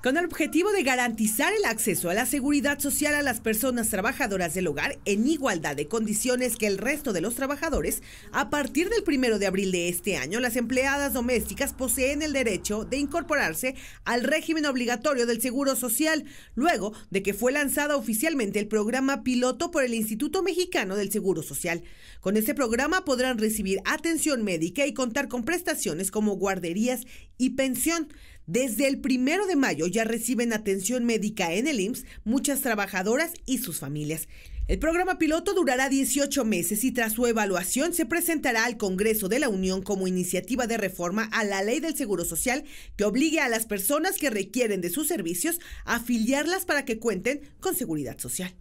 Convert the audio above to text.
Con el objetivo de garantizar el acceso a la seguridad social a las personas trabajadoras del hogar en igualdad de condiciones que el resto de los trabajadores, a partir del primero de abril de este año, las empleadas domésticas poseen el derecho de incorporarse al régimen obligatorio del Seguro Social, luego de que fue lanzado oficialmente el programa piloto por el Instituto Mexicano del Seguro Social. Con este programa podrán recibir atención médica y contar con prestaciones como guarderías y pensión. Desde el primero de mayo ya reciben atención médica en el IMSS muchas trabajadoras y sus familias. El programa piloto durará 18 meses y tras su evaluación se presentará al Congreso de la Unión como iniciativa de reforma a la ley del Seguro Social que obligue a las personas que requieren de sus servicios a afiliarlas para que cuenten con seguridad social.